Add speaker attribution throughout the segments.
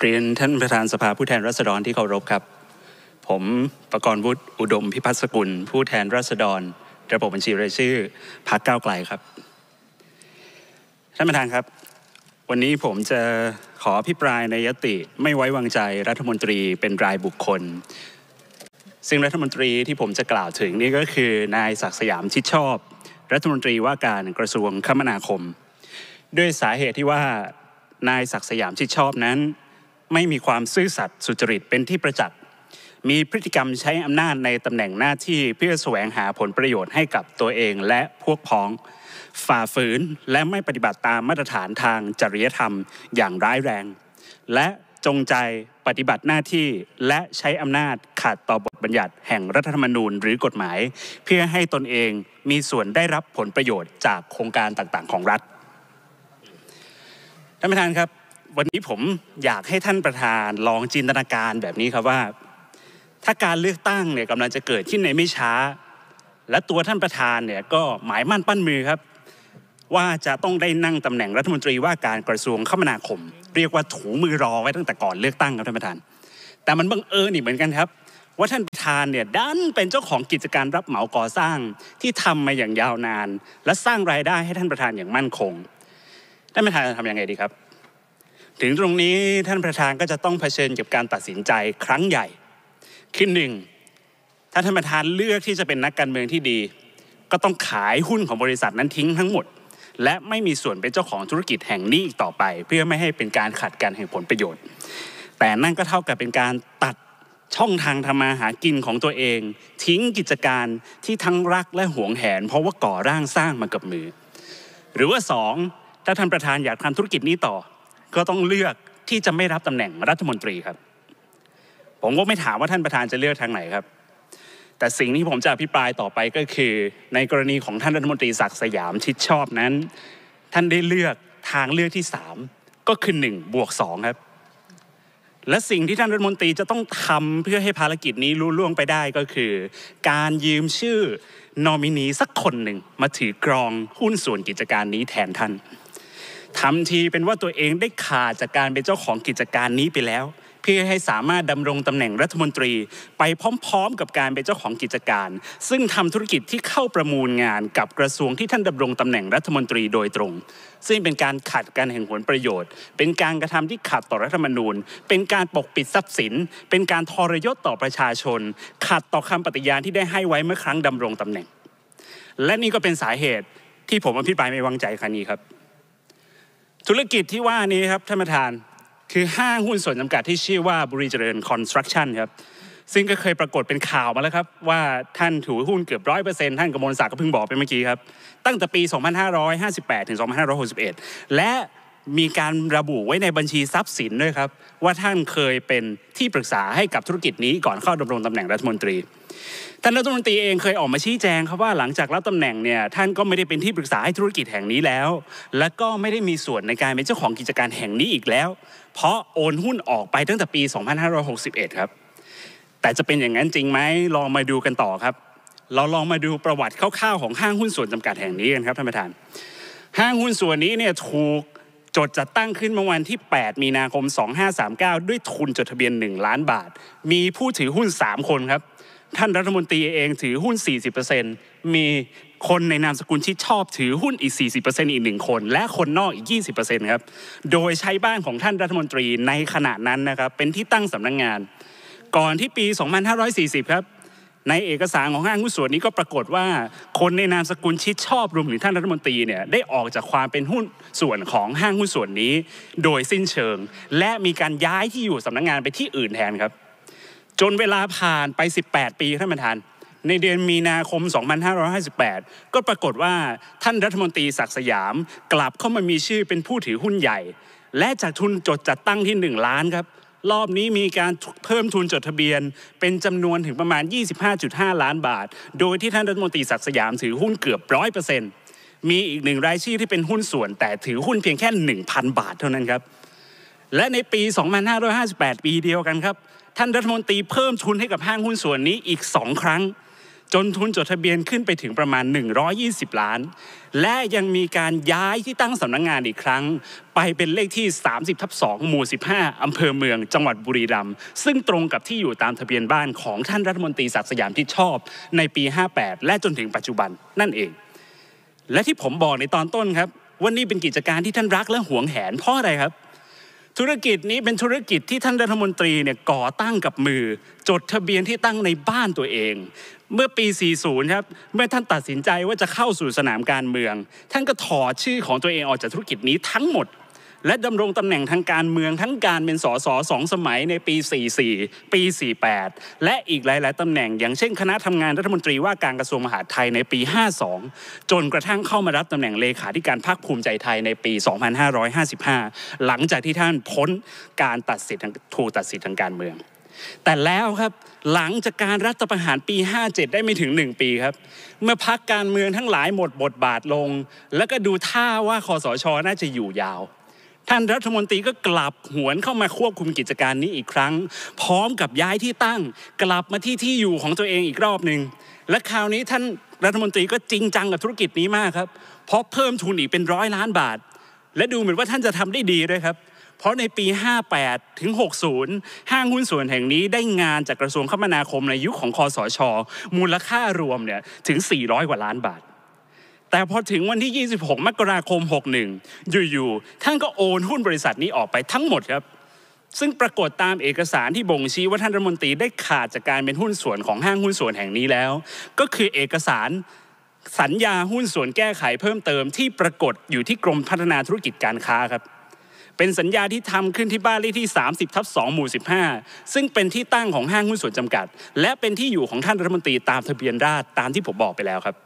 Speaker 1: เรียนท่านประธานสภาผู้แทนราษฎรที่เคารพครับ ผมประกรณ์วุฒิอุดมพิพัฒน์สกุลผู้แทนราษฎรระบบบัญชีรายชื่อพรรคก้าวไกลครับ ท่านประธานครับ วันนี้ผมจะขอพิปรายในยติไม่ไว้วางใจรัฐมนตรีเป็นรายบุคคล ซึ่งรัฐมนตรีที่ผมจะกล่าวถึงนี่ก็คือนายศักสยามชิดชอบ รัฐมนตรีว่าการกระทรวงคมนาคม ด้วยสาเหตุที่ว่านายศักสยามชิดชอบนั้นไม่มีความซื่อสัตย์สุจริตเป็นที่ประจักษ์ มีพฤติกรรมใช้อำนาจในตำแหน่งหน้าที่เพื่อแสวงหาผลประโยชน์ให้กับตัวเองและพวกพ้อง ฝ่าฝืนและไม่ปฏิบัติตามมาตรฐานทางจริยธรรมอย่างร้ายแรง และจงใจปฏิบัติหน้าที่และใช้อำนาจขาดต่อบทบัญญัติแห่งรัฐธรรมนูญหรือกฎหมาย เพื่อให้ตนเองมีส่วนได้รับผลประโยชน์จากโครงการต่างๆ ของรัฐท่านประธานครับวันนี้ผมอยากให้ท่านประธานลองจินตนาการแบบนี้ครับว่า ถ้าการเลือกตั้งเนี่ยกำลังจะเกิดขึ้นในไม่ช้า และตัวท่านประธานเนี่ยก็หมายมั่นปั้นมือครับ ว่าจะต้องได้นั่งตำแหน่งรัฐมนตรีว่าการกระทรวงคมนาคม เรียกว่าถูมือรอไว้ตั้งแต่ก่อนเลือกตั้งครับท่านประธาน แต่มันบังเอิญอีกเหมือนกันครับ ว่าท่านประธานเนี่ยดันเป็นเจ้าของกิจการรับเหมาก่อสร้างที่ทำมาอย่างยาวนาน และสร้างรายได้ให้ท่านประธานอย่างมั่นคงท่านประธานจะทำยังไงดีครับถึงตรงนี้ท่านประธานก็จะต้องเผชิญกับการตัดสินใจครั้งใหญ่ึ้นหนึ่ง ถ้าท่านประธานเลือกที่จะเป็นนักการเมืองที่ดี ก็ต้องขายหุ้นของบริษัทนั้นทิ้งทั้งหมด และไม่มีส่วนเป็นเจ้าของธุรกิจแห่งนี้อีกต่อไป เพื่อไม่ให้เป็นการขัดกันแห่งผลประโยชน์ แต่นั่นก็เท่ากับเป็นการตัดช่องทางทำมาหากินของตัวเอง ทิ้งกิจการที่ทั้งรักและหวงแหน เพราะว่าก่อร่างสร้างมากับมือ หรือว่าสองถ้าท่านประธานอยากทำธุรกิจนี้ต่อก็ต้องเลือกที่จะไม่รับตำแหน่งรัฐมนตรีครับ ผมก็ไม่ถามว่าท่านประธานจะเลือกทางไหนครับ แต่สิ่งที่ผมจะอภิปรายต่อไปก็คือ ในกรณีของท่านรัฐมนตรีศักดิ์สยามชิดชอบนั้น ท่านได้เลือกทางเลือกที่ 3 ก็คือ1บวก2ครับและสิ่งที่ท่านรัฐมนตรีจะต้องทำเพื่อให้ภารกิจนี้รู้ล่วงไปได้ก็คือ การยืมชื่อนอมินีสักคนหนึ่งมาถือกรองหุ้นส่วนกิจการนี้แทนท่านทำทีเป็นว่าตัวเองได้ขาดจากการเป็นเจ้าของกิจการนี้ไปแล้ว เพื่อให้สามารถดำรงตำแหน่งรัฐมนตรีไปพร้อมๆ กับการเป็นเจ้าของกิจการ ซึ่งทำธุรกิจที่เข้าประมูลงานกับกระทรวงที่ท่านดำรงตำแหน่งรัฐมนตรีโดยตรง ซึ่งเป็นการขัดกันแห่งผลประโยชน์ เป็นการกระทำที่ขัดต่อรัฐธรรมนูญ เป็นการปกปิดทรัพย์สิน เป็นการทรยศต่อประชาชน ขัดต่อคำปฏิญาณที่ได้ให้ไว้เมื่อครั้งดำรงตำแหน่ง และนี่ก็เป็นสาเหตุ ที่ผมอภิปรายไม่วางใจครั้งนี้ครับธุรกิจที่ว่านี้ครับท่านประธานคือห้างหุ้นส่วนจำกัดที่ชื่อว่าบุรีเจริญคอนสตรักชั่นครับ ซึ่งก็เคยปรากฏเป็นข่าวมาแล้วครับ ว่าท่านถือหุ้นเกือบร้อยเปอร์เซ็นต์ท่านกมลศักดิ์ก็เพิ่งบอกไปเมื่อกี้ครับ ตั้งแต่ปี 2558 ถึง 2561 และมีการระบุไว้ในบัญชีทรัพย์สินด้วยครับว่าท่านเคยเป็นที่ปรึกษาให้กับธุรกิจนี้ก่อนเข้าดำรงตำแหน่งรัฐมนตรี ท่านรัฐมนตรีเองเคยออกมาชี้แจงครับว่าหลังจากรับตำแหน่งเนี่ยท่านก็ไม่ได้เป็นที่ปรึกษาให้ธุรกิจแห่งนี้แล้ว และก็ไม่ได้มีส่วนในการเป็นเจ้าของกิจการแห่งนี้อีกแล้ว เพราะโอนหุ้นออกไปตั้งแต่ปี2561ครับแต่จะเป็นอย่างนั้นจริงไหมลองมาดูกันต่อครับ เราลองมาดูประวัติคร่าวๆของห้างหุ้นส่วนจำกัดแห่งนี้กันครับท่านประธาน ห้างหุ้นส่วนนี้เนี่ยถูกจดจัดตั้งขึ้นเมื่อวันที่ 8 มีนาคม 2539 ด้วยทุนจดทะเบียน 1 ล้านบาท มีผู้ถือหุ้น 3 คนครับ ท่านรัฐมนตรีเองถือหุ้น 40%มีคนในนามสกุลที่ชอบถือหุ้นอีก 40%อีก 1 คน และคนนอกอีก 20%ครับ โดยใช้บ้านของท่านรัฐมนตรีในขณะนั้นนะครับ เป็นที่ตั้งสำนักงงาน ก่อนที่ปี 2540 ครับในเอกสารของห้างหุ้นส่วนนี้ก็ปรากฏว่าคนในนามสกุลชิดชอบรวมถึงท่านรัฐมนตรีเนี่ยได้ออกจากความเป็นหุ้นส่วนของห้างหุ้นส่วนนี้ โดยสิ้นเชิง และมีการย้ายที่อยู่สำนักงงานไปที่อื่นแทนครับ จนเวลาผ่านไป 18 ปีท่านประธาน ในเดือนมีนาคม 2558 ก็ปรากฏว่าท่านรัฐมนตรีศักสยามกลับเข้ามามีชื่อเป็นผู้ถือหุ้นใหญ่ และจากทุนจดจัดตั้งที่1ล้านครับรอบนี้มีการเพิ่มทุนจดทะเบียน เป็นจำนวนถึงประมาณ 25.5 ล้านบาท โดยที่ท่านรัฐมนตรีศักดิ์สยามถือหุ้นเกือบร้อยเปอร์เซ็นต์มีอีกหนึ่งรายชื่อที่เป็นหุ้นส่วนแต่ถือหุ้นเพียงแค่ 1,000 บาทเท่านั้นครับ และในปี 2558 ปีเดียวกันครับ ท่านรัฐมนตรีเพิ่มทุนให้กับห้างหุ้นส่วนนี้อีก 2 ครั้งจนทุนจดทะเบียนขึ้นไปถึงประมาณ 120 ล้าน และยังมีการย้ายที่ตั้งสำนักงงานอีกครั้ง ไปเป็นเลขที่ 30ทับ2หมู่15 อำเภอเมืองจังหวัดบุรีรัมย์ ซึ่งตรงกับที่อยู่ตามทะเบียนบ้านของท่านรัฐมนตรีศักดิ์สยามที่ชอบในปี 58 และจนถึงปัจจุบันนั่นเอง และที่ผมบอกในตอนต้นครับว่านี่เป็นกิจการที่ท่านรักและหวงแหนเพราะอะไรครับธุรกิจนี้เป็นธุรกิจที่ท่านรัฐมนตรีเนี่ยก่อตั้งกับมือจดทะเบียนที่ตั้งในบ้านตัวเอง เมื่อปี 40 ครับเมื่อท่านตัดสินใจว่าจะเข้าสู่สนามการเมือง ท่านก็ถอดชื่อของตัวเองออกจากธุรกิจนี้ทั้งหมดและดำรงตำแหน่งทางการเมืองทั้งการเป็นสสสองสมัยในปี 44 ปี 48 และอีกหลาย ๆตำแหน่งอย่างเช่น คณะทำงานรัฐมนตรีว่าการกระทรวงมหาดไทยในปี 52 จนกระทั่งเข้ามารับตำแหน่งเลขาธิการพรรคภูมิใจไทยในปี 2555 หลังจากที่ท่านพ้นการตัดสิทธิ์ถูกตัดสิทธิ์ทางการเมือง แต่แล้วครับ หลังจากการรัฐประหารปี 57 ได้ไม่ถึง 1 ปีครับเมื่อพักการเมืองทั้งหลายหมดบทบาทลง แล้วก็ดูท่าว่าคอสชน่าจะอยู่ยาวท่านรัฐมนตรีก็กลับหวนเข้ามาควบคุมกิจการนี้อีกครั้ง พร้อมกับย้ายที่ตั้ง กลับมาที่ที่อยู่ของตัวเองอีกรอบหนึ่งและคราวนี้ท่านรัฐมนตรีก็จริงจังกับธุรกิจนี้มากครับเพราะเพิ่มทุนอีกเป็นร้อยล้านบาท และดูเหมือนว่าท่านจะทำได้ดีด้วยครับ เพราะในปี 58 ถึง 60 ห้างหุ้นส่วนแห่งนี้ได้งานจากกระทรวงคมนาคมในยุคขของคอสช มูลค่ารวมเนี่ยถึง 400 กว่าล้านบาทแต่พอถึงวันที่ 26 มกราคม 61 อยู่ๆ ท่านก็โอนหุ้นบริษัทนี้ออกไปทั้งหมดครับ ซึ่งปรากฏตามเอกสารที่บ่งชี้ว่าท่านรัฐมนตรีได้ขาดจากการเป็นหุ้นส่วนของห้างหุ้นส่วนแห่งนี้แล้ว ก็คือเอกสารสัญญาหุ้นส่วนแก้ไขเพิ่มเติมที่ปรากฏอยู่ที่กรมพัฒนาธุรกิจการค้าครับ เป็นสัญญาที่ทำขึ้นที่บ้านเลขที่ 30 ทับ2หมู่ 15 ซึ่งเป็นที่ตั้งของห้างหุ้นส่วนจำกัด และเป็นที่อยู่ของท่านรัฐมนตรีตามทะเบียนราษฎรตามที่ผมบอกไปแล้วครับ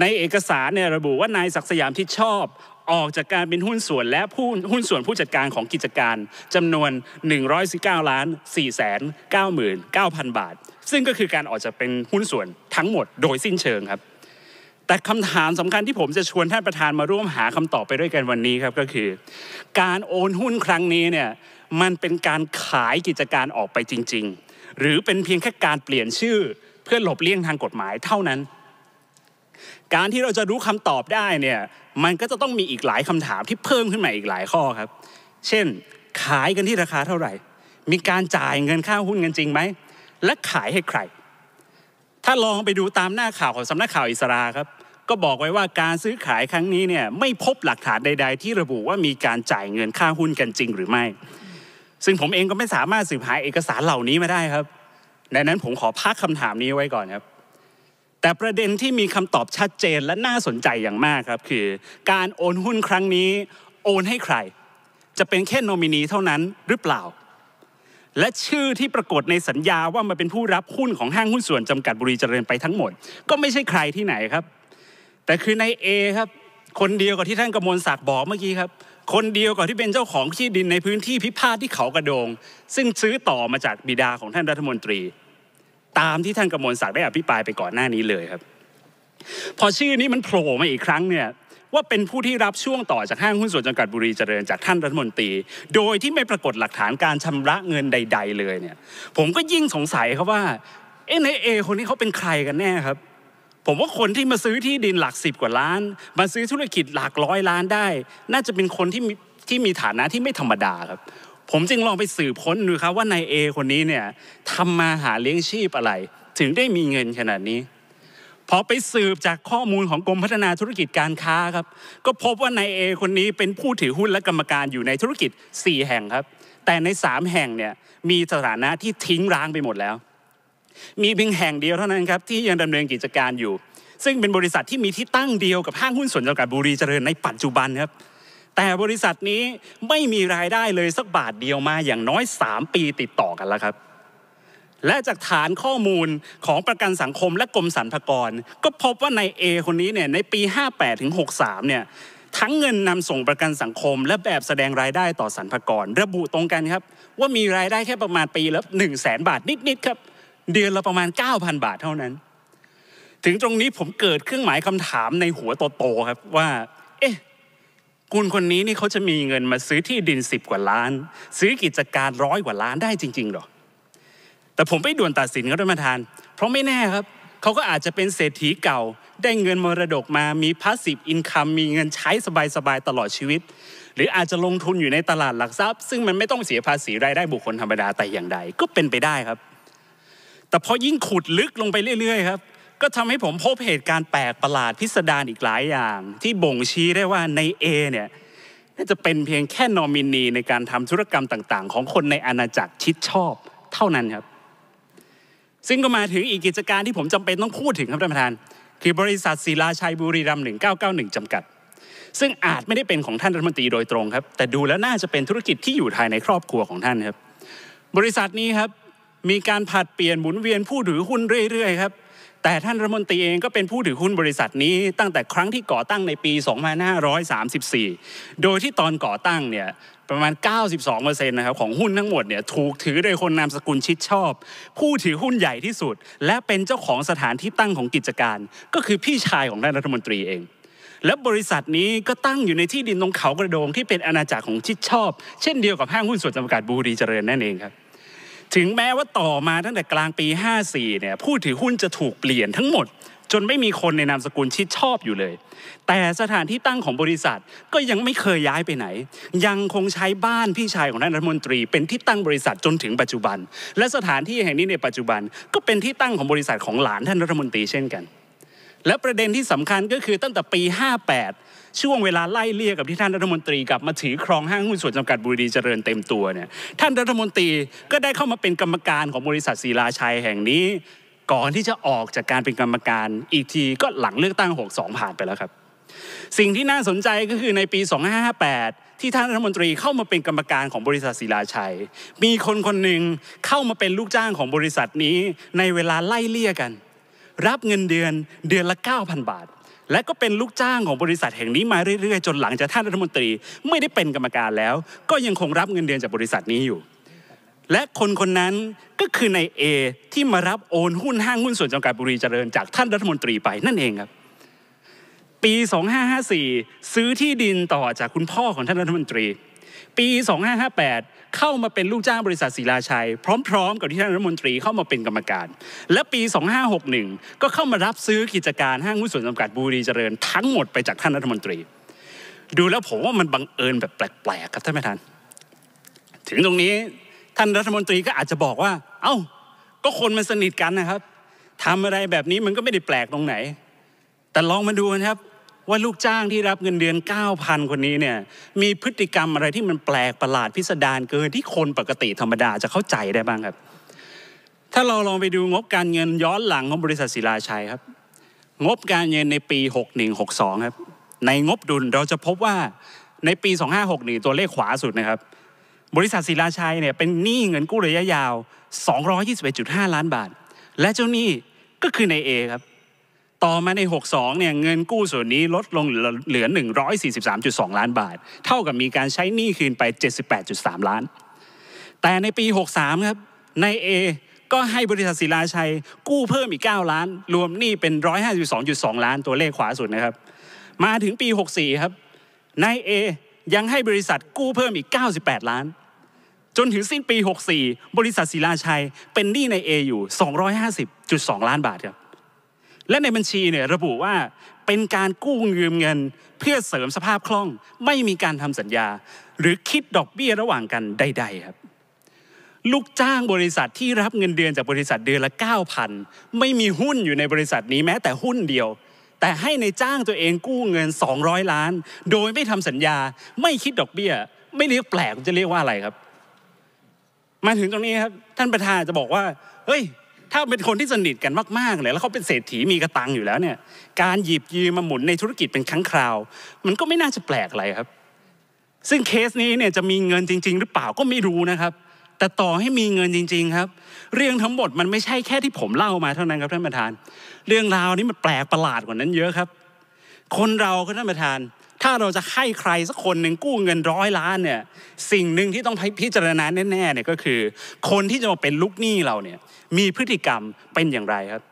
Speaker 1: ในเอกสารเนี่ยระบุว่านายศักสยามที่ชอบออกจากการเป็นหุ้นส่วนและผู้หุ้นส่วนผู้จัดการของกิจการจำนวน119ล้าน4 9 9 0 0 บาท ซึ่งก็คือการออกจากเป็นหุ้นส่วนทั้งหมด โดยสิ้นเชิงครับแต่คำถามสำคัญที่ผมจะชวนท่านประธานมาร่วมหาคำตอบไปด้วยกันวันนี้ครับก็คือ การโอนหุ้นครั้งนี้เนี่ยมันเป็นการขายกิจการออกไปจริง ๆ หรือเป็นเพียงแค่การเปลี่ยนชื่อ เพื่อหลบเลี่ยงทางกฎหมายเท่านั้นการที่เราจะรู้คำตอบได้เนี่ยมันก็จะต้องมีอีกหลายคำถามที่เพิ่มขึ้นมาอีกหลายข้อครับ เช่น ขายกันที่ราคาเท่าไหร่ มีการจ่ายเงินค่าหุ้นกันจริงไหมและขายให้ใคร ถ้าลองไปดูตามหน้าข่าวของสำนักข่าวอิสราครับก็บอกไว้ว่าการซื้อขายครั้งนี้เนี่ยไม่พบหลักฐานใด ๆ ที่ระบุว่ามีการจ่ายเงินค่าหุ้นกันจริงหรือไม่ ซึ่งผมเองก็ไม่สามารถสืบหาเอกสารเหล่านี้มาได้ครับดังนั้นผมขอพักคำถามนี้ไว้ก่อนครับแต่ประเด็นที่มีคำตอบชัดเจนและน่าสนใจอย่างมากครับ คือการโอนหุ้นครั้งนี้โอนให้ใคร จะเป็นแค่โนมินีเท่านั้นหรือเปล่า และชื่อที่ปรากฏในสัญญาว่ามาเป็นผู้รับหุ้นของห้างหุ้นส่วนจำกัดบุรีเจริญไปทั้งหมด ก็ไม่ใช่ใครที่ไหนครับ แต่คือในเอครับ คนเดียวกับที่ท่านกมลศักดิ์บอกเมื่อกี้ครับคนเดียวกับที่เป็นเจ้าของที่ดินในพื้นที่พิพาทที่เขากระโดง ซึ่งซื้อต่อมาจากบิดาของท่านรัฐมนตรีตามที่ท่านกระมวลศักดิ์ได้อภิปรายไปก่อนหน้านี้เลยครับพอชื่อนี้มันโผล่มาอีกครั้งเนี่ยว่าเป็นผู้ที่รับช่วงต่อจากห้างหุ้นส่วนจำกัดบุรีเจริญจากท่านรัฐมนตรี โดยที่ไม่ปรากฏหลักฐานการชำระเงินใดๆเลยเนี่ยผมก็ยิ่งสงสัยครับว่าเอในเอคนนี้เขาเป็นใครกันแน่ครับ ผมว่าคนที่มาซื้อที่ดินหลักสิบกว่าล้าน มาซื้อธุรกิจหลักร้อยล้านได้ น่าจะเป็นคนที่มีที่มีฐานะที่ไม่ธรรมดาครับผมจึงลองไปสืบค้นดูครับว่านายเอคนนี้เนี่ยทำมาหาเลี้ยงชีพอะไร ถึงได้มีเงินขนาดนี้ พอไปสืบจากข้อมูลของกรมพัฒนาธุรกิจการค้าครับ ก็พบว่านายเอคนนี้เป็นผู้ถือหุ้นและกรรมการอยู่ในธุรกิจ 4 แห่งครับ แต่ใน3แห่งเนี่ยมีสถานะที่ทิ้งร้างไปหมดแล้ว มีเพียงแห่งเดียวเท่านั้นครับ ที่ยังดำเนินกิจการอยู่ ซึ่งเป็นบริษัทที่มีที่ตั้งเดียวกับห้างหุ้นส่วนจำกัดบุรีเจริญในปัจจุบันครับแต่บริษัทนี้ไม่มีรายได้เลยสักบาทเดียวมาอย่างน้อย3ปีติดต่อกันแล้วครับ และจากฐานข้อมูลของประกันสังคมและกรมสรรพากรก็พบว่าใน A คนนี้เนี่ยในปี58ถึง63เนี่ยทั้งเงินนำส่งประกันสังคมและแบบแสดงรายได้ต่อสรรพากรระบุตรงกันครับว่ามีรายได้แค่ประมาณปีละ1 0 0 0 0แบาทนิดๆครับ เดือนละประมาณ9,000 บาทเท่านั้น ถึงตรงนี้ผมเกิดเครื่องหมายคำถามในหัวโตๆครับว่าเอ๊ะคุณคนนี้นี่เขาจะมีเงินมาซื้อที่ดินสิบกว่าล้าน ซื้อกิจการร้อยกว่าล้านได้จริงๆหรอ แต่ผมไม่ด่วนตัดสินเขาด้วยมาทาน เพราะไม่แน่ครับ เขาก็อาจจะเป็นเศรษฐีเก่า ได้เงินมรดกมามีพาสซีฟอินคัมมีเงินใช้สบาย ๆ ตลอดชีวิต หรืออาจจะลงทุนอยู่ในตลาดหลักทรัพย์ ซึ่งมันไม่ต้องเสียภาษีรายได้บุคคลธรรมดาแต่อย่างใดก็เป็นไปได้ครับ แต่พอยิ่งขุดลึกลงไปเรื่อยๆครับก็ทำให้ผมพบเหตุการณ์แปลกประหลาดพิสดารอีกหลายอย่าง ที่บ่งชี้ได้ว่าใน A เนี่ยน่าจะเป็นเพียงแค่นอมินีในการทำธุรกรรมต่างๆ ของคนในอาณาจักรชิดชอบเท่านั้นครับ ซึ่งก็มาถึงอีกกิจการที่ผมจำเป็นต้องพูดถึงครับท่านประธาน คือบริษัทศิลาชัยบุรีรัมย์1991จำกัด ซึ่งอาจไม่ได้เป็นของท่านรัฐมนตรีโดยตรงครับแต่ดูแล้วน่าจะเป็นธุรกิจที่อยู่ภายในครอบครัวของท่านครับ บริษัทนี้ครับมีการผัดเปลี่ยนหมุนเวียนผู้ถือหุ้นเรื่อยๆครับแต่ท่านรัฐมนตรีเองก็เป็นผู้ถือหุ้นบริษัทนี้ตั้งแต่ครั้งที่ก่อตั้งในปี 2534 โดยที่ตอนก่อตั้งเนี่ยประมาณ 92%นะครับของหุ้นทั้งหมดเนี่ยถูกถือโดยคนนามสกุลชิดชอบ ผู้ถือหุ้นใหญ่ที่สุด และเป็นเจ้าของสถานที่ตั้งของกิจการ ก็คือพี่ชายของท่านรัฐมนตรีเอง และบริษัทนี้ก็ตั้งอยู่ในที่ดินตรงเขากระโดงที่เป็นอาณาจักรของชิดชอบ เช่นเดียวกับห้างหุ้นส่วนจำกัดบูรีเจริญนั่นเองครับถึงแม้ว่าต่อมาตั้งแต่กลางปี 54เนี่ยผู้ถือหุ้นจะถูกเปลี่ยนทั้งหมด จนไม่มีคนในนามสกุลชิดชอบอยู่เลย แต่สถานที่ตั้งของบริษัทก็ยังไม่เคยย้ายไปไหน ยังคงใช้บ้านพี่ชายของท่านรัฐมนตรีเป็นที่ตั้งบริษัทจนถึงปัจจุบัน และสถานที่แห่งนี้ในปัจจุบันก็เป็นที่ตั้งของบริษัทของหลานท่านรัฐมนตรีเช่นกันและประเด็นที่สำคัญก็คือตั้งแต่ปี58ช่วงเวลาไล่เลี่ยกับที่ท่านรัฐมนตรีกลับมาถือ ครองห้างหุ้นส่วนจำกัดบุรีเจริญเต็มตัวเนี่ยท่านรัฐมนตรี ก็ได้เข้ามาเป็นกรรมการของบริษัทศิลาชัยแห่งนี้ ก่อนที่จะออกจากการเป็นกรรมการอีกที ก็หลังเลือกตั้ง 62 ผ่านไปแล้วครับสิ่งที่น่าสนใจก็คือในปี 2558ที่ท่านรัฐมนตรีเข้ามาเป็นกรรมการของบริษัทศิลาชัย มีคนคนหนึ่งเข้ามาเป็นลูกจ้างของบริษัทนี้ในเวลาไล่เลี่ยกัน รับเงินเดือนเดือนละ 9,000 บาทและก็เป็นลูกจ้างของบริษัทแห่งนี้มาเรื่อยๆจนหลังจากท่านรัฐมนตรี ไม่ได้เป็นกรรมการแล้ว ก็ยังคงรับเงินเดือนจากบริษัทนี้อยู่ และคนคนนั้นก็คือนายเอที่มารับ โอนหุ้นห้างหุ้นส่วนจำกัดบุรีเจริญจากท่านรัฐมนตรีไปนั่นเองครับปี 2554 ซื้อที่ดินต่อจากคุณพ่อของท่านรัฐมนตรีปี 2558 เข้ามาเป็นลูกจ้างบริษัทศิลาชัย พร้อมๆ กับที่ท่านรัฐมนตรีเข้ามาเป็นกรรมการ และปี 2561 ก็เข้ามารับซื้อกิจการ ห้างหุ้นส่วนจำกัดบุรีเจริญ ทั้งหมดไปจากท่านรัฐมนตรี ดูแล้วผมว่ามันบังเอิญแบบแปลกๆครับท่านประธานถึงตรงนี้ท่านรัฐมนตรีก็อาจจะบอกว่า เอา้า ก็คนมันสนิทกันนะครับทำอะไรแบบนี้มันก็ไม่ได้แปลกตรงไหน แต่ลองมาดูนะครับว่าลูกจ้างที่รับเงินเดือน 9,000 คนนี้เนี่ยมีพฤติกรรมอะไรที่มันแปลกประหลาดพิสดารเกินที่คนปกติธรรมดาจะเข้าใจได้บ้างครับ ถ้าเราลองไปดูงบการเงินย้อนหลังของบริษัทศิลาชัยครับ งบการเงินในปี 6162 ครับ ในงบดุลเราจะพบว่าในปี 2561ตัวเลขขวาสุดนะครับ บริษัทศิลาชัยเนี่ยเป็นหนี้เงินกู้ระยะยาว 221.5ล้านบาท และเจ้าหนี้ก็คือในเอครับต่อมาใน 62เนี่ย เงินกู้ส่วนนี้ลดลงเหลือ 143.2 ล้านบาท เท่ากับมีการใช้หนี้คืนไป 78.3 ล้าน แต่ในปี 63ครับนายเอก็ให้บริษัทศิลาชัยกู้เพิ่มอีก 9 ล้าน รวมหนี้เป็น 152.2 ล้านตัวเลขขวาสุดนะครับ มาถึงปี 64ครับนายเอยังให้บริษัทกู้เพิ่มอีก 98 ล้าน จนถึงสิ้นปี 64 บริษัทศิลาชัยเป็นหนี้นายเออยู่ 250.2 ล้านบาทครับและในบัญชีเนี่ยระบุว่าเป็นการกู้ยืมเงิน เพื่อเสริมสภาพคล่อง ไม่มีการทำสัญญา หรือคิดดอกเบี้ยระหว่างกันใด ๆครับ ลูกจ้างบริษัทที่รับเงินเดือนจากบริษัทเดือนละ9,000 ไม่มีหุ้นอยู่ในบริษัทนี้แม้แต่หุ้นเดียว แต่ให้ในจ้างตัวเองกู้เงิน 200 ล้าน โดยไม่ทำสัญญา ไม่คิดดอกเบี้ยไม่เรียกแปลกจะเรียกว่าอะไรครับ มาถึงตรงนี้ครับท่านประธานจะบอกว่าเฮ้ยถ้าเป็นคนที่สนิทกันมากๆเลยแล้วเขาเป็นเศรษฐีมีกระตังอยู่แล้วเนี่ยการหยิบยืมมาหมุนในธุรกิจเป็นครั้งคราว มันก็ไม่น่าจะแปลกอะไรครับ ซึ่งเคสนี้เนี่ยจะมีเงินจริง ๆ หรือเปล่าก็ไม่รู้นะครับ แต่ต่อให้มีเงินจริง ๆ ครับ เรื่องทั้งหมดมันไม่ใช่แค่ที่ผมเล่ามาเท่านั้นครับท่านประธาน เรื่องราวนี้มันแปลกประหลาดกว่านั้นเยอะครับ คนเราครับท่านประธานถ้าเราจะให้ใครสักคนหนึ่งกู้เงินร้อยล้านเนี่ยสิ่งหนึ่งที่ต้องพิจารณาแน่ๆเนี่ยก็คือ คนที่จะมาเป็นลูกหนี้เราเนี่ยมีพฤติกรรมเป็นอย่างไรครับ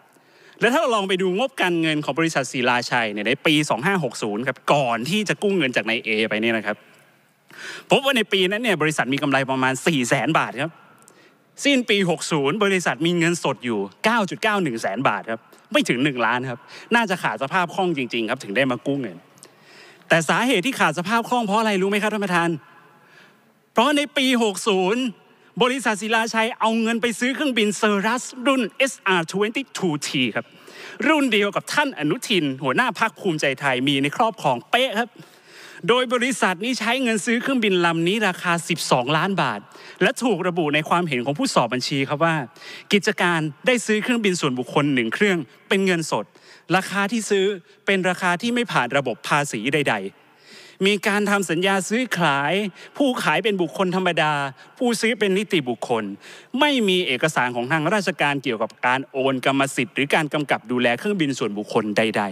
Speaker 1: แล้วถ้าเราลองไปดูงบการเงินของบริษัทศิลาชัยเนี่ยในปี 2560ครับก่อนที่จะกู้เงินจากนายเอไปนี่นะครับ พบว่าในปีนั้นเนี่ยบริษัทมีกำไรประมาณ4ี่แสนบาทครับสิ้นปี 60 บริษัทมีเงินสดอยู่ 9.91แสนบาทครับไม่ถึง 1 ล้านครับน่าจะขาดสภาพคล่องจริงๆครับถึงได้มากู้เงินแต่สาเหตุที่ขาดสภาพคล่องเพราะอะไรรู้ไหมครับ ท่านประธาน เพราะในปี 60 บริษัทศิลาชัยเอาเงินไปซื้อเครื่องบินเซอรัส รุ่น SR22T ครับ รุ่นเดียวกับท่านอนุทิน หัวหน้าพักภูมิใจไทยมีในครอบครองเป๊ะครับ โดยบริษัทนี้ใช้เงินซื้อเครื่องบินลำนี้ราคา 12 ล้านบาท และถูกระบุในความเห็นของผู้สอบบัญชีครับว่า กิจการได้ซื้อเครื่องบินส่วนบุคคลหนึ่งเครื่องเป็นเงินสดราคาที่ซื้อเป็นราคาที่ไม่ผ่านระบบภาษีใด ๆ มีการทำสัญญาซื้อขาย ผู้ขายเป็นบุคคลธรรมดา ผู้ซื้อเป็นนิติบุคคล ไม่มีเอกสารของทางราชการเกี่ยวกับการโอนกรรมสิทธิ์หรือการกำกับดูแลเครื่องบินส่วนบุคคลใด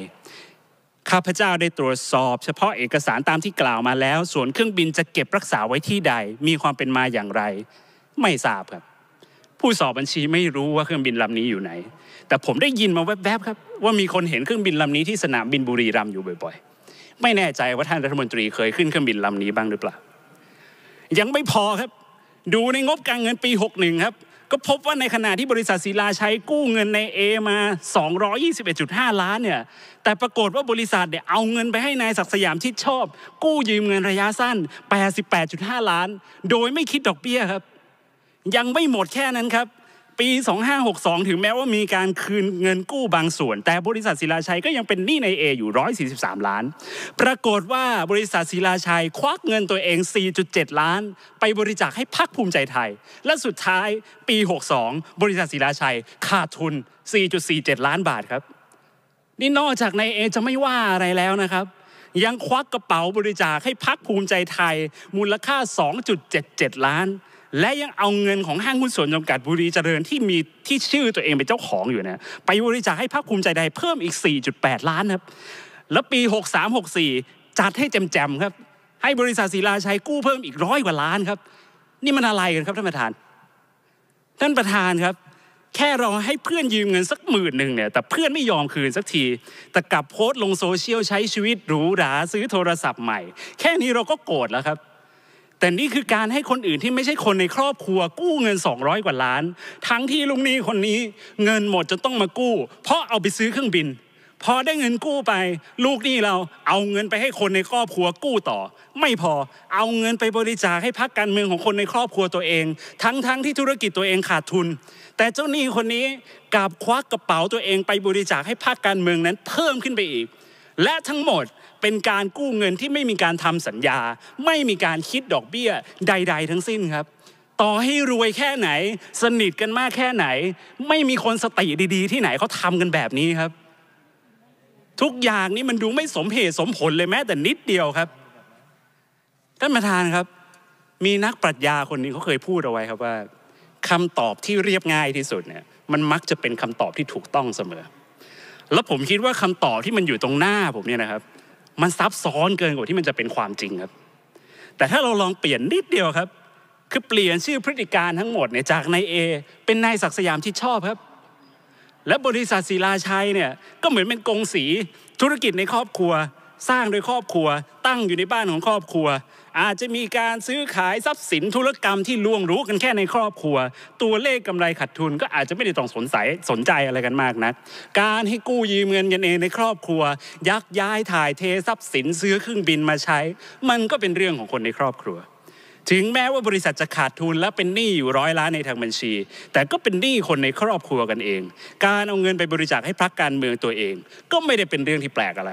Speaker 1: ๆ ข้าพเจ้าได้ตรวจสอบ เฉพาะเอกสารตามที่กล่าวมาแล้ว ส่วนเครื่องบินจะเก็บรักษาไว้ที่ใด มีความเป็นมาอย่างไร ไม่ทราบครับ ผู้สอบบัญชีไม่รู้ว่าเครื่องบินลำนี้อยู่ไหนแต่ผมได้ยินมาแวบๆครับ ว่ามีคนเห็นเครื่องบินลำนี้ที่สนามบินบุรีรัมย์อยู่บ่อยๆ ไม่แน่ใจว่าท่านรัฐมนตรีเคยขึ้นเครื่องบินลำนี้บ้างหรือเปล่า ยังไม่พอครับ ดูในงบการเงินปี 61 ครับ ก็พบว่าในขณะที่บริษัทศิลาใช้กู้เงินในเอมา 221.5 ล้านเนี่ย แต่ปรากฏว่าบริษัทเนี่ยเอาเงินไปให้นายศักสยามชิดชอบ กู้ยืมเงินระยะสั้น88.5ล้าน โดยไม่คิดดอกเบี้ยครับ ยังไม่หมดแค่นั้นครับปี 2562 ถึงแม้ว่ามีการคืนเงินกู้บางส่วน แต่บริษัทศิลาชัยก็ยังเป็นหนี้ใน A อยู่ 143 ล้าน ปรากฏว่าบริษัทศิลาชัยควักเงินตัวเอง 4.7 ล้าน ไปบริจาคให้พักภูมิใจไทย และสุดท้ายปี 62 บริษัทศิลาชัยขาดทุน 4.47 ล้านบาทครับ นี่นอกจากใน A จะไม่ว่าอะไรแล้วนะครับ ยังควักกระเป๋าบริจาคให้พักภูมิใจไทยมูลค่า 2.77 ล้านและยังเอาเงินของห้างหุ้นส่วนจำกัดบุรีเจริญที่มีที่ชื่อตัวเองเป็นเจ้าของอยู่เนี่ยไปบริจาคให้ภาคภูมิใจใดเพิ่มอีก 4.8 ล้านครับ แล้วปี 6364 จัดให้แจมๆครับ ให้บริษัทศิลาชัยกู้เพิ่มอีกร้อยกว่าล้านครับ นี่มันอะไรกันครับ ท่านประธาน ท่านประธานครับ แค่เราให้เพื่อนยืมเงินสักหมื่นหนึ่งเนี่ยแต่เพื่อนไม่ยอมคืนสักทีแต่กลับโพสต์ลงโซเชียล ใช้ชีวิตหรูหราซื้อโทรศัพท์ใหม่ แค่นี้เราก็โกรธแล้วครับแต่นี่คือการให้คนอื่นที่ไม่ใช่คนในครอบครัวกู้เงิน 200 กว่าล้าน ทั้งที่ลุงนี้คนนี้เงินหมดจะต้องมากู้ เพราะเอาไปซื้อเครื่องบิน พอได้เงินกู้ไป ลูกนี้เราเอาเงินไปให้คนในครอบครัวกู้ต่อ ไม่พอเอาเงินไปบริจาคให้พักการเมืองของคนในครอบครัวตัวเอง ทั้งๆทที่ธุรกิจตัวเองขาดทุน แต่เจ้าหนี้คนนี้กลับควักกระเป๋าตัวเองไปบริจาคให้พักการเมืองนั้นเพิ่มขึ้นไปอีก และทั้งหมดเป็นการกู้เงินที่ไม่มีการทำสัญญา ไม่มีการคิดดอกเบี้ยใด ๆ ทั้งสิ้นครับ ต่อให้รวยแค่ไหน สนิทกันมากแค่ไหน ไม่มีคนสติดีๆ ที่ไหนเขาทากันแบบนี้ครับ ทุกอย่างนี้มันดูไม่สมเหตุสมผลเลยแม้แต่นิดเดียวครับท่านประธานครับ มีนักปรัชญาคนหนึ่งเขาเคยพูดเอาไว้ครับว่าคำตอบที่เรียบง่ายที่สุดเนี่ย มันมักจะเป็นคำตอบที่ถูกต้องเสมอ แล้วผมคิดว่าคำตอบที่มันอยู่ตรงหน้าผมเนี่ยนะครับมันซับซ้อนเกินกว่าที่มันจะเป็นความจริงครับ แต่ถ้าเราลองเปลี่ยนนิดเดียวครับ คือเปลี่ยนชื่อพฤติการทั้งหมดเนี่ยจากนายเอเป็นนายศักสยามที่ชอบครับ และบริษัทศิลาชัยเนี่ยก็เหมือนเป็นกงสีธุรกิจในครอบครัว สร้างโดยครอบครัว ตั้งอยู่ในบ้านของครอบครัวอาจจะมีการซื้อขายทรัพย์สินธุรกรรมที่ล่วงรู้กันแค่ในครอบครัว ตัวเลขกำไรขาดทุนก็อาจจะไม่ได้ต้องสนใจสนใจอะไรกันมากนะการให้กู้ยืมเงินกันเองในครอบครัว ยักย้ายถ่ายเททรัพย์สินซื้อเครื่องบินมาใช้ มันก็เป็นเรื่องของคนในครอบครัว ถึงแม้ว่าบริษัทจะขาดทุนและเป็นหนี้อยู่ร้อยล้านในทางบัญชี แต่ก็เป็นหนี้คนในครอบครัวกันเอง การเอาเงินไปบริจาคให้พรรคการเมืองตัวเอง ก็ไม่ได้เป็นเรื่องที่แปลกอะไร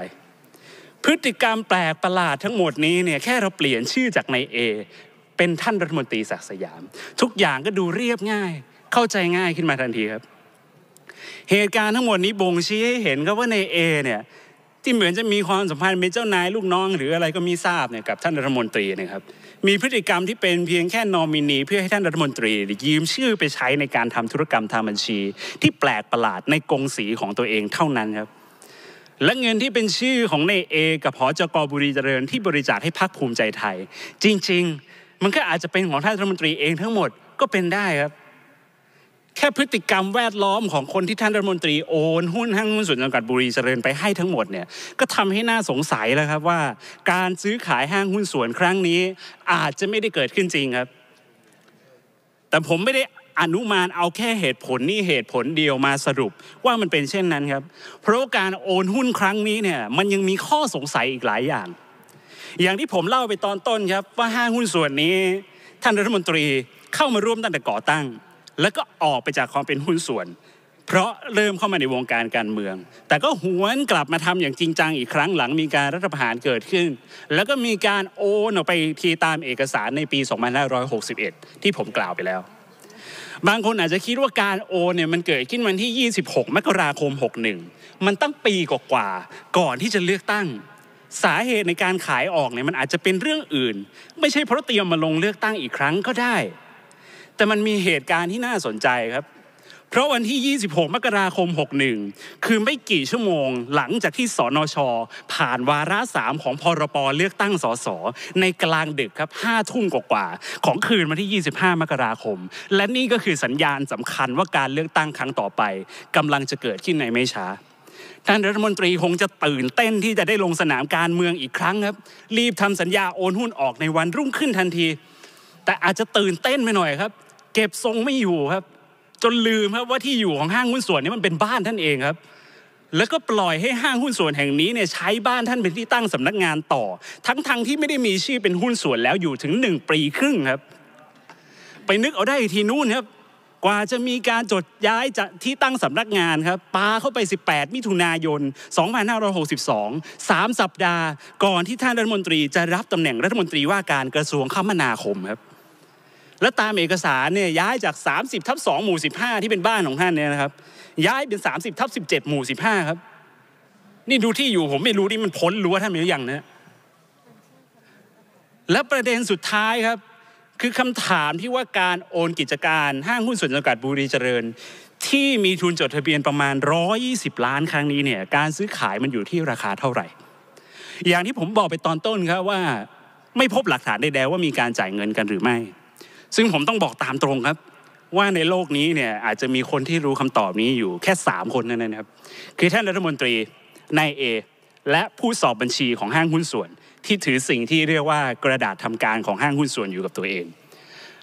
Speaker 1: พฤติกรรมแปลกประหลาดทั้งหมดนี้เนี่ยแค่เราเปลี่ยนชื่อจากนายเอเป็นท่านรัฐมนตรีศักสยาม ทุกอย่างก็ดูเรียบง่าย เข้าใจง่ายขึ้นมาทันทีครับ เหตุการณ์ทั้งหมดนี้บ่งชี้ให้เห็นครับว่าในเอเนี่ยที่เหมือนจะมีความสัมพันธ์เป็นเจ้านายลูกน้อง หรืออะไรก็มีทราบเนี่ยกับท่านรัฐมนตรีนะครับ มีพฤติกรรมที่เป็นเพียงแค่นอมินี เพื่อให้ท่านรัฐมนตรียืมชื่อไปใช้ในการทำธุรกรรมทางบัญชี ที่แปลกประหลาดในกงสีของตัวเองเท่านั้นครับและเงินที่เป็นชื่อของในเอกับหอจกบุรีเจริญที่บริจาคให้พักภูมิใจไทย จริง ๆ มันก็อาจจะเป็นของท่านรัฐมนตรีเอง ทั้งหมดก็เป็นได้ครับ แค่พฤติกรรมแวดล้อมของคนที่ท่านรัฐมนตรีโอน หุ้นห้างหุ้นส่วนจำกัดบุรีเจริญไปให้ทั้งหมดเนี่ยก็ทำให้น่าสงสัยแล้วครับว่า การซื้อขายห้างหุ้นส่วนครั้งนี้ อาจจะไม่ได้เกิดขึ้นจริงครับ แต่ผมไม่ได้อนุมานเอาแค่เหตุผลนี่เหตุผลเดียวมาสรุปว่ามันเป็นเช่นนั้นครับ เพราะการโอนหุ้นครั้งนี้เนี่ยมันยังมีข้อสงสัยอีกหลายอย่าง อย่างที่ผมเล่าไปตอนต้นครับว่าห้างหุ้นส่วนนี้ ท่านรัฐมนตรีเข้ามาร่วมตั้งแต่ก่อตั้ง แล้วก็ออกไปจากความเป็นหุ้นส่วน เพราะเริ่มเข้ามาในวงการการเมือง แต่ก็หวนกลับมาทำอย่างจริงจังอีกครั้งหลังมีการรัฐประหารเกิดขึ้นแล้วก็มีการโอนออกไปทีตามเอกสารในปี 2561 ที่ผมกล่าวไปแล้วบางคนอาจจะคิดว่าการโอนเนี่ยมันเกิดขึ้นวันที่ 26 มกราคม 61 มันตั้งปีกว่าาก่อนที่จะเลือกตั้ง สาเหตุในการขายออกเนี่ยมันอาจจะเป็นเรื่องอื่น ไม่ใช่เพราะเตรียมมาลงเลือกตั้งอีกครั้งก็ได้ แต่มันมีเหตุการณ์ที่น่าสนใจครับเพราะวันที่ 26 มกราคม 61 คือไม่กี่ชั่วโมง หลังจากที่สนช ผ่านวาระ 3 ของพรปเลือกตั้งสสในกลางดึกครับ5ทุ่มกว่า ของคืนวันที่ 25 มกราคม และนี่ก็คือสัญญาณสำคัญว่าการเลือกตั้งครั้งต่อไปกำลังจะเกิดขึ้นในไม่ช้าท่านรัฐมนตรีคงจะตื่นเต้นที่จะได้ลงสนามการเมืองอีกครั้งครับ รีบทำาสัญญาโอนหุ้นออกในวันรุ่งขึ้นทันที แต่อาจจะตื่นเต้นไปหน่อยครับ เก็บทรงไม่อยู่ครับจนลืมครับว่าที่อยู่ของห้างหุ้นส่วนนี้มันเป็นบ้านท่านเองครับ แล้วก็ปล่อยให้ห้างหุ้นส่วนแห่งนี้เนี่ยใช้บ้านท่านเป็นที่ตั้งสำนักงานต่อ ทั้งๆทที่ไม่ได้มีชื่อเป็นหุ้นส่วนแล้วอยู่ถึงหนึ่งปีครึ่งครับ ไปนึกเอาได้ทีนู่นครับกว่าจะมีการจดย้ายจากที่ตั้งสำนักงานครับ ปาเข้าไป 18 มิถุนายน 2562 3 สัปดาห์ ก่อนที่ท่านรัฐมนตรีจะรับตำแหน่งรัฐมนตรี ว่าการกระทรวงคมนาคมครับและตามเอกสารเนี่ยย้ายจาก 30 ทับ2หมู่ 15 ที่เป็นบ้านของท่านเนี่ยนะครับ ย้ายเป็น 30 ทับ 17 หมู่15 ครับ นี่ดูที่อยู่ผมไม่รู้นี่มันพ้นรั้วท่านหรือยังนะและประเด็นสุดท้ายครับ คือคำถามที่ว่าการโอนกิจการห้างหุ้นส่วนจำกัดบุรีเจริญ ที่มีทุนจดทะเบียนประมาณ 120 ล้านครั้งนี้เนี่ยการซื้อขายมันอยู่ที่ราคาเท่าไหร่ อย่างที่ผมบอกไปตอนต้นครับว่า ไม่พบหลักฐานใดๆว่ามีการจ่ายเงินกันหรือไม่ซึ่งผมต้องบอกตามตรงครับ ว่าในโลกนี้เนี่ยอาจจะมีคนที่รู้คำตอบนี้อยู่ แค่ 3 คนนั่นนะครับ คือท่านรัฐมนตรีนายเอและผู้สอบบัญชีของห้างหุ้นส่วน ที่ถือสิ่งที่เรียกว่ากระดาษทำการของห้างหุ้นส่วนอยู่กับตัวเอง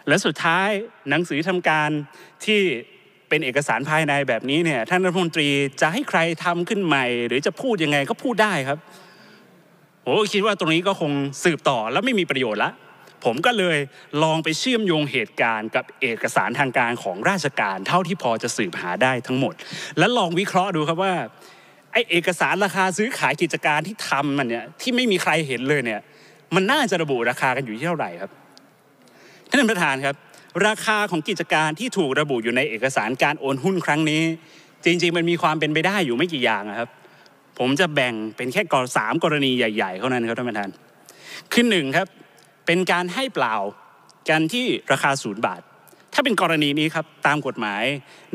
Speaker 1: และสุดท้ายหนังสือทำการที่เป็นเอกสารภายในแบบนี้เนี่ยท่านรัฐมนตรีจะให้ใครทำขึ้นใหม่ หรือจะพูดยังไงก็พูดได้ครับผมคิดว่าตรงนี้ก็คงสืบต่อแล้วไม่มีประโยชน์ละผมก็เลยลองไปเชื่อมโยงเหตุการณ์กับเอกสารทางการของราชการเท่าที่พอจะสืบหาได้ทั้งหมด และลองวิเคราะห์ดูครับว่าไอเอกสารราคาซื้อขายกิจการที่ทำมันเนี่ยที่ไม่มีใครเห็นเลยเนี่ยมันน่าจะระบุราคากันอยู่ที่เท่าไหร่ครับท่านประธานครับ ราคาของกิจการที่ถูกระบุอยู่ในเอกสารการโอนหุ้นครั้งนี้ จริงๆมันมีความเป็นไปได้อยู่ไม่กี่อย่างครับ ผมจะแบ่งเป็นแค่กรสามกรณีใหญ่ๆเท่านั้นครับท่านประธานขึ้นหนึ่งครับเป็นการให้เปล่ากันที่ราคาศูนย์บาท ถ้าเป็นกรณีนี้ครับ ตามกฎหมาย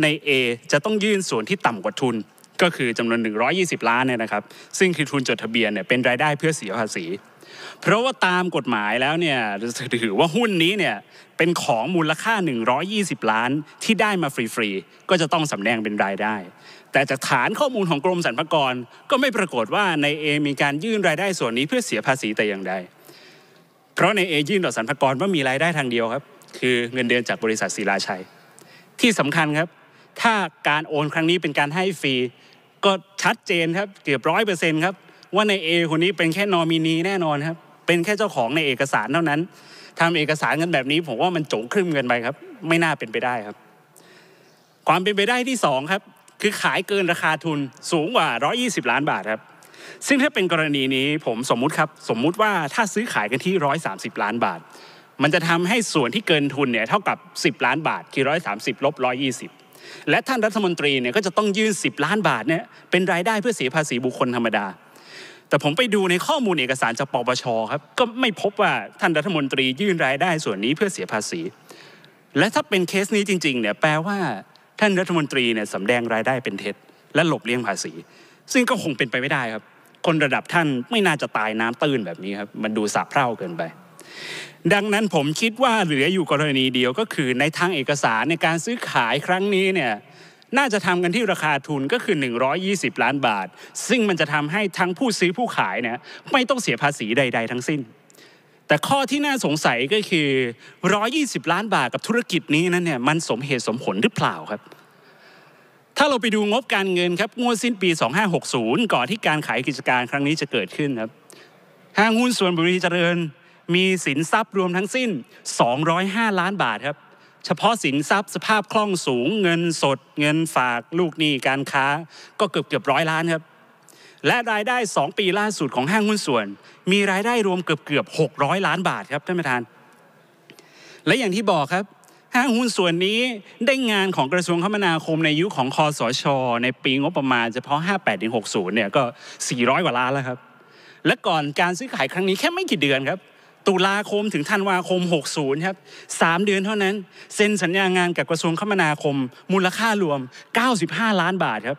Speaker 1: ใน A จะต้องยื่นส่วนที่ต่ำกว่าทุนก็คือจำนวน 120 ล้านเนี่ยนะครับ ซึ่งคือทุนจดทะเบียนเนี่ยเป็นรายได้เพื่อเสียภาษี เพราะว่าตามกฎหมายแล้วเนี่ยถือว่าหุ้นนี้เนี่ย เป็นของมูลค่า 120 ล้านที่ได้มาฟรี ๆ ก็จะต้องสำแดงเป็นรายได้ แต่จากฐานข้อมูลของกรมสรรพากร ก็ไม่ปรากฏว่าในเอมีการยื่นรายได้ส่วนนี้เพื่อเสียภาษีแต่อย่างใดเพราะในเอยื่นต่อสรรพากรว่ามีรายได้ทางเดียวครับ คือเงินเดือนจากบริษัทศิลาชัย ที่สำคัญครับ ถ้าการโอนครั้งนี้เป็นการให้ฟรี ก็ชัดเจนครับเกือบร้อยเปอร์เซ็นต์ครับ ว่าในเอคนนี้เป็นแค่นอมินีแน่นอนครับ เป็นแค่เจ้าของในเอกสารเท่านั้น ทำเอกสารกันแบบนี้ ผมว่ามันโจงครึ่มเงินไปครับไม่น่าเป็นไปได้ครับ ความเป็นไปได้ที่ 2ครับคือขายเกินราคาทุนสูงกว่า 120 ล้านบาทครับซึ่งถ้าเป็นกรณีนี้ผมสมมุติครับสมมุติว่าถ้าซื้อขายกันที่ 130 ล้านบาท มันจะทำให้ส่วนที่เกินทุนเนี่ยเท่ากับ 10 ล้านบาทคือ130ลบ120และท่านรัฐมนตรีเนี่ยก็จะต้องยื่น 10 ล้านบาทเนี่ยเป็นรายได้เพื่อเสียภาษีบุคคลธรรมดา แต่ผมไปดูในข้อมูลเอกสารจากปปชครับ ก็ไม่พบว่าท่านรัฐมนตรียื่นรายได้ส่วนนี้เพื่อเสียภาษี และถ้าเป็นเคสนี้จริงๆเนี่ยแปลว่าท่านรัฐมนตรีเนี่ยสำแดงรายได้เป็นเท็จ และหลบเลี่ยงภาษี ซึ่งก็คงเป็นไปไม่ได้ครับคนระดับท่านไม่น่าจะตายน้ำตื้นแบบนี้ครับ มันดูสาเพร่าเกินไป ดังนั้นผมคิดว่าเหลืออยู่กรณีเดียวก็คือในทางเอกสารในการซื้อขายครั้งนี้เนี่ยน่าจะทำกันที่ราคาทุนก็คือ 120 ล้านบาท ซึ่งมันจะทำให้ทั้งผู้ซื้อผู้ขายเนี่ยไม่ต้องเสียภาษีใดๆทั้งสิ้น แต่ข้อที่น่าสงสัยก็คือ 120 ล้านบาทกับธุรกิจนี้นั้นเนี่ยมันสมเหตุสมผลหรือเปล่าครับถ้าเราไปดูงบการเงินครับงวดสิ้นปี 2560 ก่อนที่การขายกิจการครั้งนี้จะเกิดขึ้นครับ ห้างหุ้นส่วนบริษัทเจริญ มีสินทรัพย์รวมทั้งสิ้น 205 ล้านบาทครับเฉพาะสินทรัพย์สภาพคล่องสูง เงินสด เงินฝากลูกหนี้การค้า ก็เกือบเกือบร้อยล้านครับ และรายได้ 2 ปีล่าสุดของห้างหุ้นส่วน มีรายได้รวมเกือบเกือบ600 ล้านบาทครับท่านประธานและอย่างที่บอกครับห้างหุ้นส่วนนี้ได้งานของกระทรวงคมนาคมในยุคขของคอสช ในปีงบประมาณเฉพาะ 58-60 เนี่ยก็ 400 กว่าล้านแล้วครับ และก่อนการซื้อขายครั้งนี้แค่ไม่กี่เดือนครับ ตุลาคมถึงธันวาคม 60 ครับ 3 เดือนเท่านั้นเซ็นสัญญางานกับกระทรวงคมนาคมมูลค่ารวม 95 ล้านบาทครับ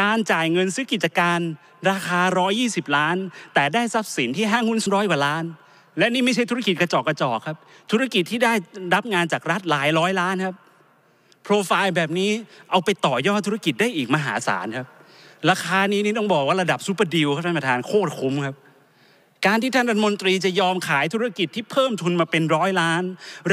Speaker 1: การจ่ายเงินซื้อกิจการราคา 120 ล้าน แต่ได้ทรัพย์สินที่ห้างหุ้นร้อยกว่าล้านและนี่ไม่ใช่ธุรกิจกระจอกกระจอกครับธุรกิจที่ได้รับงานจากรัฐหลายร้อยล้านครับโปรไฟล์แบบนี้เอาไปต่อยอดธุรกิจได้อีกมหาศาลครับ ราคานี้นี่ต้องบอกว่าระดับซูเปอร์ดีลครับท่านประธานโคตรคุ้มครับ การที่ท่านรัฐมนตรีจะยอมขายธุรกิจที่เพิ่มทุนมาเป็นร้อยล้าน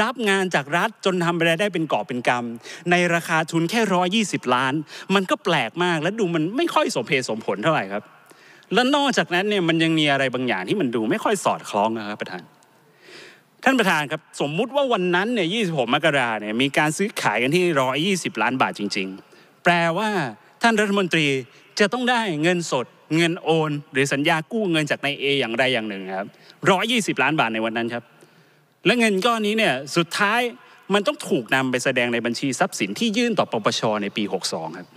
Speaker 1: รับงานจากรัฐจนทำรายได้เป็นกอเป็นกำในราคาทุนแค่ร้อยี่สิบล้าน มันก็แปลกมากและดูมันไม่ค่อยสมเพสสมผลเท่าไหร่ครับและนอกจากนั้นเนี่ยมันยังมีอะไรบางอย่างที่มันดูไม่ค่อยสอดคล้องนะครับประธาน ท่านประธานครับ สมมุติว่าวันนั้นเนี่ย26 มกราเนี่ยมีการซื้อขายกันที่ 120 ล้านบาทจริงๆ แปลว่าท่านรัฐมนตรีจะต้องได้เงินสดเงินโอน หรือสัญญากู้เงินจากนายเออย่างใดอย่างหนึ่งครับ120 ล้านบาทในวันนั้นครับ และเงินก้อนนี้เนี่ยสุดท้ายมันต้องถูกนำไปแสดงในบัญชีทรัพย์สินที่ยื่นต่อปปชในปี62ครับ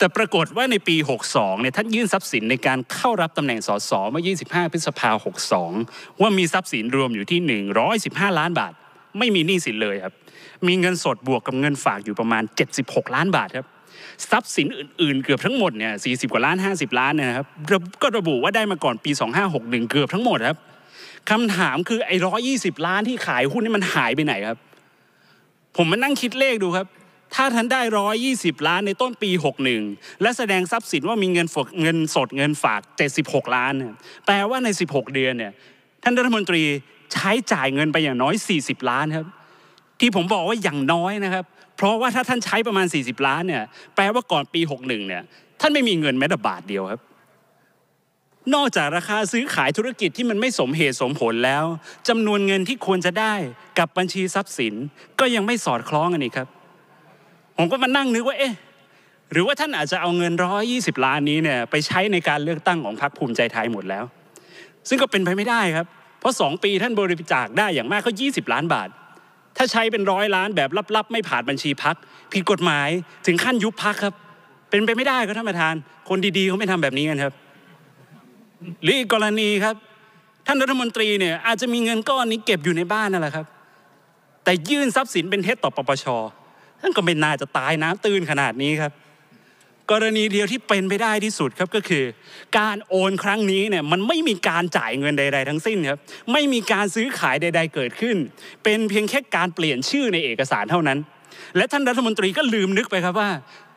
Speaker 1: แต่ปรากฏว่าในปี 62 เนี่ยท่านยื่นทรัพย์สินในการเข้ารับตำแหน่งสส เมื่อ 25 พฤษภา 62 ว่ามีทรัพย์สินรวมอยู่ที่ 115 ล้านบาท ไม่มีหนี้สินเลยครับ มีเงินสดบวกกับเงินฝากอยู่ประมาณ 76 ล้านบาทครับ ทรัพย์สินอื่นๆ เกือบทั้งหมดเนี่ย 40 กว่าล้าน 50 ล้านเนี่ยครับ ก็ระบุว่าได้มาก่อนปี 2561 เกือบทั้งหมดครับคำถามคือไอ้ 120 ล้านที่ขายหุ้นนี่มันหายไปไหนครับ ผมมานั่งคิดเลขดูครับถ้าท่านได้120 ล้าน ในต้นปี61และแสดงทรัพย์สินว่ามีเงินฝเงินสดเงินฝาก76ล้านแปลว่าใน 16 เดือนเนี่ยท่านรัฐมนตรีใช้จ่ายเงินไปอย่างน้อย 40 ล้านครับ ที่ผมบอกว่าอย่างน้อยนะครับ เพราะว่าถ้าท่านใช้ประมาณ 40 ล้านเนี่ยแปลว่าก่อนปี 61เนี่ยท่านไม่มีเงินแม้แต่บาทเดียวครับ นอกจากราคาซื้อขายธุรกิจที่มันไม่สมเหตุสมผลแล้วจำนวนเงินที่ควรจะได้กับบัญชีทรัพย์สิน ก็ยังไม่สอดคล้องกันอีกครับผมก็มานั่งนึกว่า เอ๊ะ หรือว่าท่านอาจจะเอาเงินร้อยี่สิบล้านนี้เนี่ยไปใช้ในการเลือกตั้งของพรรคภูมิใจไทยหมดแล้ว ซึ่งก็เป็นไปไม่ได้ครับเพราะ 2 ปีท่านบริจาคได้อย่างมากก็ 20 ล้านบาท ถ้าใช้เป็นร้อยล้านแบบลับๆ ไม่ผ่านบัญชีพักผิดกฎหมายถึงขั้นยุบพักครับ เป็นไปไม่ได้ครับท่านประธานคนดีๆเขาไม่ทำแบบนี้กันครับหรืออีกกรณีครับ ท่านรัฐมนตรีเนี่ยอาจจะมีเงินก้อนนี้เก็บอยู่ในบ้านนั่นแหละครับแต่ยื่นทรัพย์สินเป็นเท็จต่อปปชท่านก็ไม่น่าจะตายน้ำตื้นขนาดนี้ครับ กรณีเดียวที่เป็นไปได้ที่สุดครับก็คือ การโอนครั้งนี้เนี่ยมันไม่มีการจ่ายเงินใด ๆ ทั้งสิ้นครับไม่มีการซื้อขายใด ๆ เกิดขึ้น เป็นเพียงแค่การเปลี่ยนชื่อในเอกสารเท่านั้น และท่านรัฐมนตรีก็ลืมนึกไปครับว่า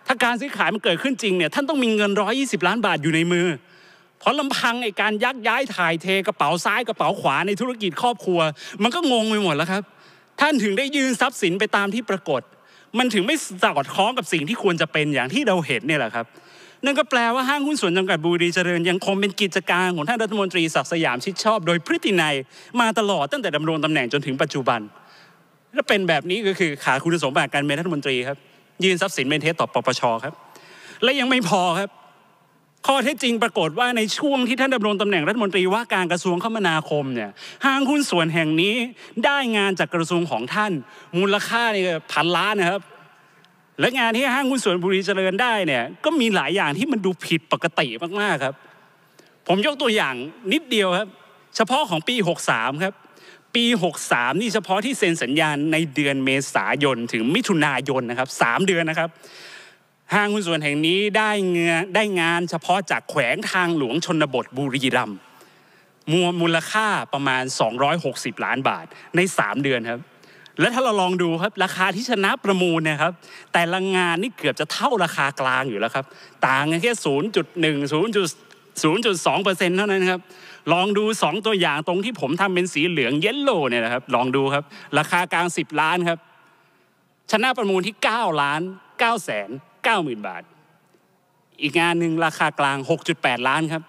Speaker 1: ถ้าการซื้อขายมันเกิดขึ้นจริงเนี่ยท่านต้องมีเงิน 120 ล้านบาทอยู่ในมือพราะลำพังไอ้การยักย้ายถ่ายเทกระเป๋าซ้ายกระเป๋าขวาในธุรกิจครอบครัว มันก็งงไปหมดแล้วครับท่านถึงได้ยืนทรัพย์สินไปตามที่ปรากฏมันถึงไม่สอดคล้องกับสิ่งที่ควรจะเป็นอย่างที่เราเห็นเนี่ยแหละครับ นั่นก็แปลว่าห้างหุ้นส่วนจำกัดบุรีเจริญ ยังคงเป็นกิจการของท่านรัฐมนตรีศักดิ์สยามชิดชอบโดยพฤตินัย มาตลอดตั้งแต่ดำรงตำแหน่งจนถึงปัจจุบันถ้าเป็นแบบนี้ก็คือขาคุณสมบัติการเป็นรัฐมนตรีครับ ยืนทรัพย์สินเป็นเทสต่อปปชครับ และยังไม่พอครับข้อเท็จจริงปรากฏว่าในช่วงที่ท่านดำรงตำแหน่งรัฐมนตรีว่าการกระทรวงคมนาคมเนี่ยห้างหุ้นส่วนแห่งนี้ได้งานจากกระทรวงของท่านมูลค่าเนี่ยพันล้านนะครับ และงานที่ห้างหุ้นส่วนบุรีเจริญได้เนี่ยก็มีหลายอย่างที่มันดูผิดปกติมากๆครับ ผมยกตัวอย่างนิดเดียวครับ เฉพาะของปี 63 ครับ ปี 63 นี่เฉพาะที่เซ็นสัญญาณในเดือนเมษายนถึงมิถุนายนนะครับ3เดือนนะครับห้างหุ้นส่วนแห่งนี้ได้เงือได้งานเฉพาะจากแขวงทางหลวงชนบทบุรีรัมย์มูลมูลค่าประมาณ 260 ล้านบาทใน 3 เดือนครับแล้วถ้าเราลองดูครับราคาที่ชนะประมูลนะครับ แต่ละงานนี่เกือบจะเท่าราคากลางอยู่แล้วครับต่างกันแค่ 0.1 0.2%เท่านั้นครับ ลองดู 2 ตัวอย่างตรงที่ผมทำเป็นสีเหลืองเยลโล่เนี่ยนะครับ ลองดูครับ ราคากลาง 10 ล้านครับชนะประมูลที่9ล้าน9แสน90,000บาท อีกงานหนึ่งราคากลาง 6.8 ล้านครับ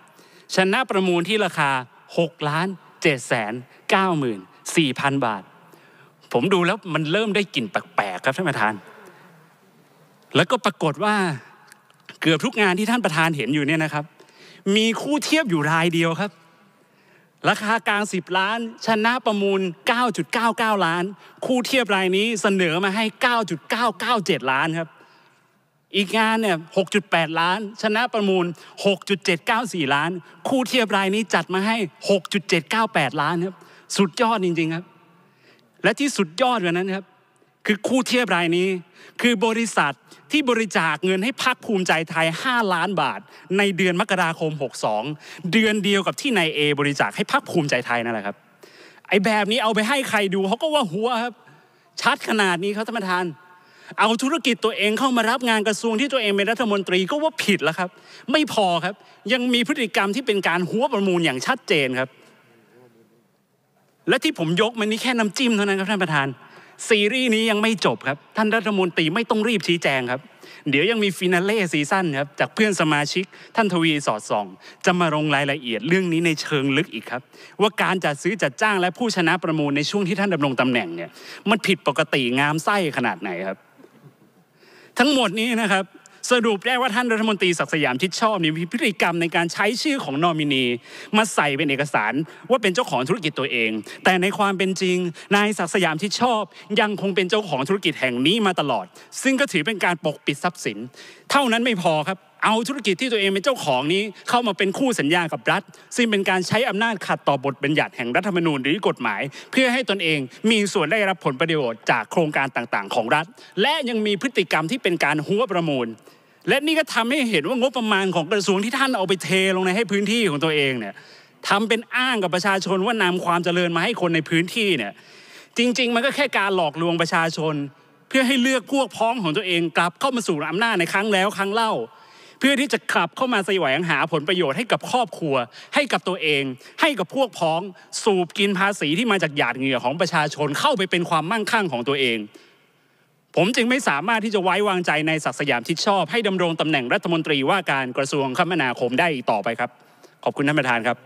Speaker 1: ชนะประมูลที่ราคา6ล้าน7 9 4 0 0 0บาท ผมดูแล้วมันเริ่มได้กลิ่นแปลกๆครับท่านประธาน แล้วก็ปรากฏว่าเกือบทุกงานที่ท่านประธานเห็นอยู่เนี่ยนะครับ มีคู่เทียบอยู่รายเดียวครับ ราคากลาง 10 ล้าน ชนะประมูล 9.99 ล้าน คู่เทียบรายนี้เสนอมาให้ 9.997 ล้านครับอีกงานเนี่ย 6.8 ล้าน ชนะประมูล 6.794 ล้าน คู่เทียบรายนี้จัดมาให้ 6.798 ล้านครับ สุดยอดจริง ๆครับ และที่สุดยอดกว่านั้นครับ คือคู่เทียบรายนี้ คือบริษัทที่บริจาคเงินให้พักภูมิใจไทย 5 ล้านบาท ในเดือนมกราคม 62 เดือนเดียวกับที่นายเอบริจาคให้พักภูมิใจไทยนั่นแหละครับ ไอ้แบบนี้เอาไปให้ใครดูเขาก็ว่าหัวครับ ชัดขนาดนี้ครับท่านประธานเอาธุรกิจตัวเองเข้ามารับงานกระทรวงที่ตัวเองเป็นรัฐมนตรีก็ว่าผิดแล้วครับไม่พอครับ ยังมีพฤติกรรมที่เป็นการหัวประมูลอย่างชัดเจนครับ และที่ผมยกมันนี้แค่น้ำจิ้มเท่านั้นครับท่านประธานซีรีส์นี้ยังไม่จบครับท่านรัฐมนตรีไม่ต้องรีบชี้แจงครับ เดี๋ยวยังมีฟินาเล่ซีซั่นครับจากเพื่อนสมาชิก ท่านทวีสอดส่องจะมาลงรายละเอียดเรื่องนี้ในเชิงลึกอีกครับ ว่าการจัดซื้อจัดจ้างและผู้ชนะประมูลในช่วงที่ท่านดำรงตำแหน่งเนี่ยมันผิดปกติงามไส้ขนาดไหนครับทั้งหมดนี้นะครับ สรุปได้ว่าท่านรัฐมนตรี ศักสยามชิดชอบนี่มีพฤติกรรมในการใช้ชื่อของนอมินี มาใส่เป็นเอกสารว่าเป็นเจ้าของธุรกิจตัวเอง แต่ในความเป็นจริง นายศักสยามชิดชอบ ยังคงเป็นเจ้าของธุรกิจแห่งนี้มาตลอด ซึ่งก็ถือเป็นการปกปิดทรัพย์สิน เท่านั้นไม่พอครับเอาธุรกิจที่ตัวเองเป็นเจ้าของนี้เข้ามาเป็นคู่สัญญากับรัฐ ซึ่งเป็นการใช้อำนาจขัดต่อบทบัญญัติแห่งรัฐธรรมนูญหรือกฎหมาย เพื่อให้ตนเองมีส่วนได้รับผลประโยชน์จากโครงการต่างๆ ของรัฐ และยังมีพฤติกรรมที่เป็นการหัวประมูล และนี่ก็ทำให้เห็นว่างบประมาณของกระทรวงที่ท่านเอาไปเท ลงในให้พื้นที่ของตัวเองเนี่ยทำเป็นอ้างกับประชาชนว่านำความเจริญมาให้คนในพื้นที่เนี่ยจริงๆ มันก็แค่การหลอกลวงประชาชน เพื่อให้เลือกพวกพ้องของตัวเองกลับเข้ามาสู่อำนาจในครั้งแล้วครั้งเล่าพื่อที่จะขับเข้ามาสแสวงหาผลประโยชน์ให้กับครอบครัว ให้กับตัวเอง ให้กับพวกพ้องสูบกินภาษีที่มาจากหยาดเหงื่อของประชาชนเข้าไปเป็นความมั่งคั่งของตัวเอง ผมจึงไม่สามารถที่จะไว้วางใจ ในศักสยามชิดชอบให้ดำรงตำแหน่งรัฐมนตรีว่าการกระทรวงคมนาคมได้อีกต่อไปครับ ขอบคุณท่านประธานครับ